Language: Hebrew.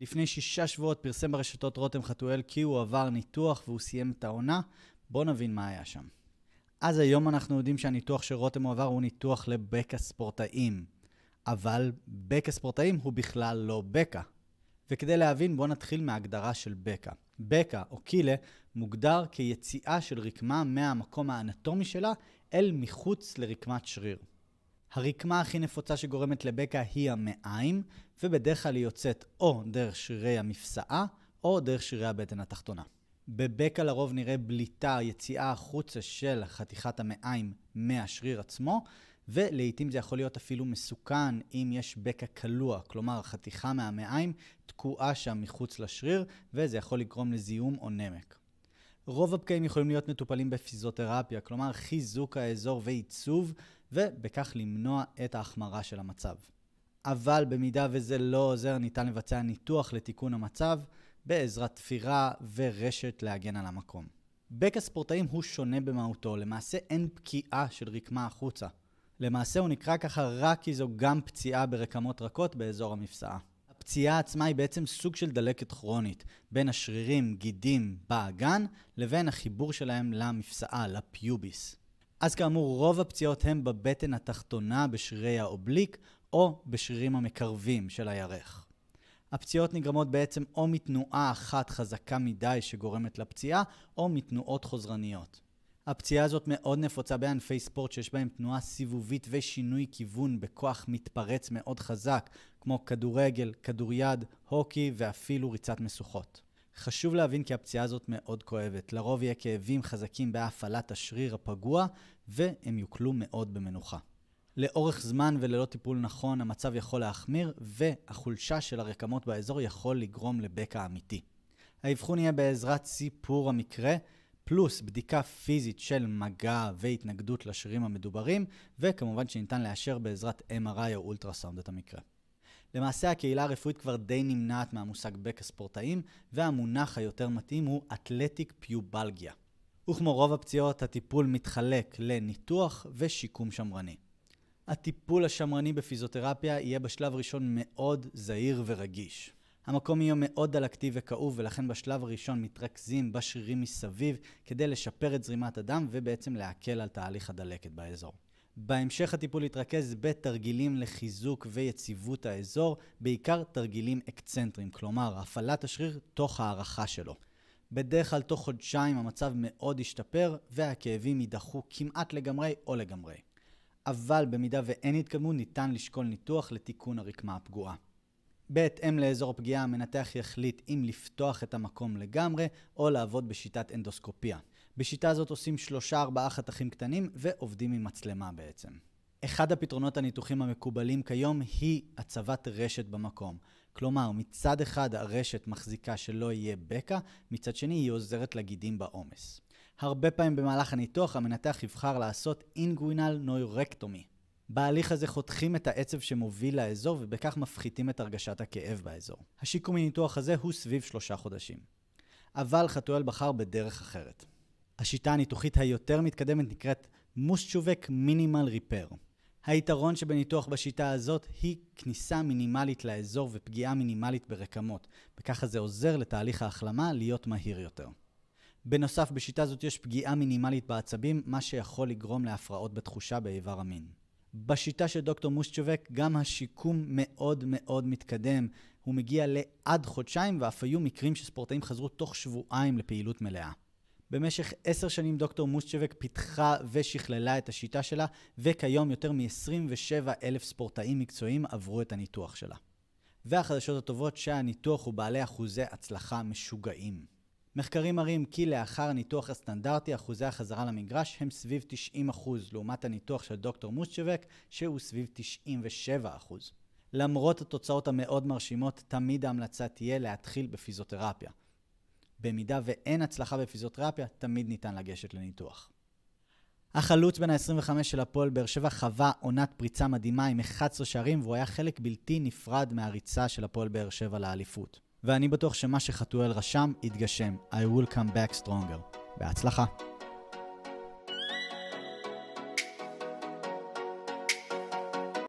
לפני שישה שבועות פרסם ברשתות רותם חתואל כי הוא עבר ניתוח והוא סיים את העונה. בואו נבין מה היה שם. אז היום אנחנו יודעים שהניתוח שרותם עבר הוא ניתוח לבקע ספורטאים. אבל בקע ספורטאים הוא בכלל לא בקע. וכדי להבין בואו נתחיל מההגדרה של בקע. בקע או קילה מוגדר כיציאה של רקמה מהמקום האנטומי שלה אל מחוץ לרקמת שריר. הרקמה הכי נפוצה שגורמת לבקע היא המעיים, ובדרך כלל היא יוצאת או דרך שרירי המפסעה, או דרך שרירי הבטן התחתונה. בבקע לרוב נראה בליטה, יציאה החוצה של חתיכת המעיים מהשריר עצמו, ולעיתים זה יכול להיות אפילו מסוכן אם יש בקע קלוע, כלומר חתיכה מהמעיים תקועה שם מחוץ לשריר, וזה יכול לגרום לזיהום או נמק. רוב הבקעים יכולים להיות מטופלים בפיזיותרפיה, כלומר חיזוק האזור ועיצוב, ובכך למנוע את ההחמרה של המצב. אבל במידה וזה לא עוזר, ניתן לבצע ניתוח לתיקון המצב בעזרת תפירה ורשת להגן על המקום. בקע ספורטאים הוא שונה במהותו, למעשה אין פקיעה של רקמה החוצה. למעשה הוא נקרא ככה רק כי זו גם פציעה ברקמות רכות באזור המפסעה. הפציעה עצמה היא בעצם סוג של דלקת כרונית בין השרירים, גידים, באגן, לבין החיבור שלהם למפסעה, לפיוביס. אז כאמור, רוב הפציעות הן בבטן התחתונה בשרירי האובליק או בשרירים המקרבים של הירך. הפציעות נגרמות בעצם או מתנועה אחת חזקה מדי שגורמת לפציעה, או מתנועות חוזרניות. הפציעה הזאת מאוד נפוצה בענפי ספורט שיש בהם תנועה סיבובית ושינוי כיוון בכוח מתפרץ מאוד חזק, כמו כדורגל, כדוריד, הוקי ואפילו ריצת משוכות. חשוב להבין כי הפציעה הזאת מאוד כואבת. לרוב יהיה כאבים חזקים בהפעלת השריר הפגוע, והם יוקלו מאוד במנוחה. לאורך זמן וללא טיפול נכון, המצב יכול להחמיר, והחולשה של הרקמות באזור יכול לגרום לבקע אמיתי. האבחון יהיה בעזרת סיפור המקרה, פלוס בדיקה פיזית של מגע והתנגדות לשרירים המדוברים, וכמובן שניתן לאשר בעזרת MRI או אולטרסאונד את המקרה. למעשה הקהילה הרפואית כבר די נמנעת מהמושג בק הספורטאים, והמונח היותר מתאים הוא אתלטיק פיובלגיה. וכמו רוב הפציעות, הטיפול מתחלק לניתוח ושיקום שמרני. הטיפול השמרני בפיזיותרפיה יהיה בשלב ראשון מאוד זהיר ורגיש. המקום יהיה מאוד דלקתי וכאוב ולכן בשלב הראשון מתרכזים בשרירים מסביב כדי לשפר את זרימת הדם ובעצם להקל על תהליך הדלקת באזור. בהמשך הטיפול יתרכז בתרגילים לחיזוק ויציבות האזור, בעיקר תרגילים אקצנטריים, כלומר הפעלת השריר תוך הערכה שלו. בדרך כלל תוך חודשיים המצב מאוד ישתפר והכאבים יידחו כמעט לגמרי או לגמרי. אבל במידה ואין התקדמות ניתן לשקול ניתוח לתיקון הרקמה הפגועה. בהתאם לאזור הפגיעה המנתח יחליט אם לפתוח את המקום לגמרי או לעבוד בשיטת אנדוסקופיה. בשיטה הזאת עושים שלושה ארבעה חתכים קטנים ועובדים עם מצלמה בעצם. אחד הפתרונות הניתוחים המקובלים כיום היא הצבת רשת במקום. כלומר, מצד אחד הרשת מחזיקה שלא יהיה בקע, מצד שני היא עוזרת לגידים בעומס. הרבה פעמים במהלך הניתוח המנתח יבחר לעשות אינגוינל נוירקטומי. בהליך הזה חותכים את העצב שמוביל לאזור ובכך מפחיתים את הרגשת הכאב באזור. השיקום מניתוח הזה הוא סביב שלושה חודשים. אבל חתואל בחר בדרך אחרת. השיטה הניתוחית היותר מתקדמת נקראת מושצ'ובק מינימל ריפר. היתרון שבניתוח בשיטה הזאת היא כניסה מינימלית לאזור ופגיעה מינימלית ברקמות, וככה זה עוזר לתהליך ההחלמה להיות מהיר יותר. בנוסף, בשיטה זאת יש פגיעה מינימלית בעצבים, מה שיכול לגרום להפרעות בתחושה באיבר המין. בשיטה של דוקטור מושצ'ובק גם השיקום מאוד מאוד מתקדם, הוא מגיע לעד חודשיים ואף היו מקרים שספורטאים חזרו תוך שבועיים לפעילות מלאה. במשך עשר שנים דוקטור מוסצ'בק פיתחה ושכללה את השיטה שלה, וכיום יותר מ-27 אלף ספורטאים מקצועיים עברו את הניתוח שלה. והחדשות הטובות שהניתוח הוא בעלי אחוזי הצלחה משוגעים. מחקרים מראים כי לאחר הניתוח הסטנדרטי אחוזי החזרה למגרש הם סביב 90% לעומת הניתוח של דוקטור מוסצ'בק שהוא סביב 97%. למרות התוצאות המאוד מרשימות, תמיד ההמלצה תהיה להתחיל בפיזיותרפיה. במידה ואין הצלחה בפיזיותרפיה, תמיד ניתן לגשת לניתוח. החלוץ בין ה-25 של הפועל באר שבע חווה עונת פריצה מדהימה עם 11 שערים והוא היה חלק בלתי נפרד מהריצה של הפועל באר שבע לאליפות. ואני בטוח שמה שחתואל רשם יתגשם. I will come back stronger. בהצלחה.